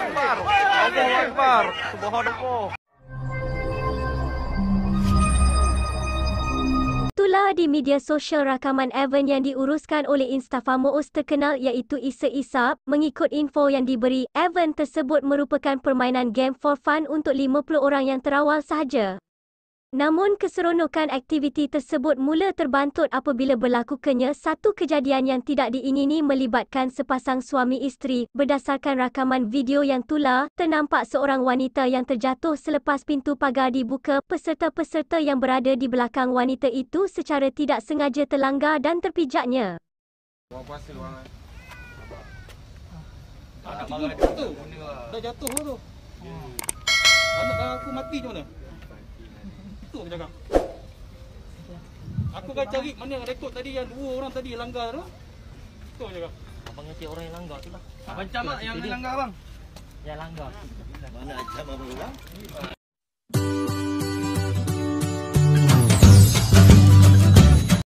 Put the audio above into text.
Akbar. Itulah di media sosial rakaman Evan yang diuruskan oleh Instafamous terkenal iaitu Isa Isap. Mengikut info yang diberi, Evan tersebut merupakan permainan game for fun untuk 50 orang yang terawal sahaja. Namun keseronokan aktiviti tersebut mula terbantut apabila berlaku kenya satu kejadian yang tidak diingini melibatkan sepasang suami isteri. Berdasarkan rakaman video yang tular, ternampak seorang wanita yang terjatuh selepas pintu pagar dibuka. Peserta-peserta yang berada di belakang wanita itu secara tidak sengaja terlanggar dan terpijaknya. Buang pasir, buang. Ah, tak jatuh tu. Dah jatuh tu. Hmm. Oh. Anak aku mati macam mana? masuk ke cakap. Aku kan cari mana rekod tadi yang dua orang tadi langgar tu. Tu cakap. Abang nanti orang yang langgar tu lah. Abang camat yang langgar abang. Yang langgar. Mana camat orang?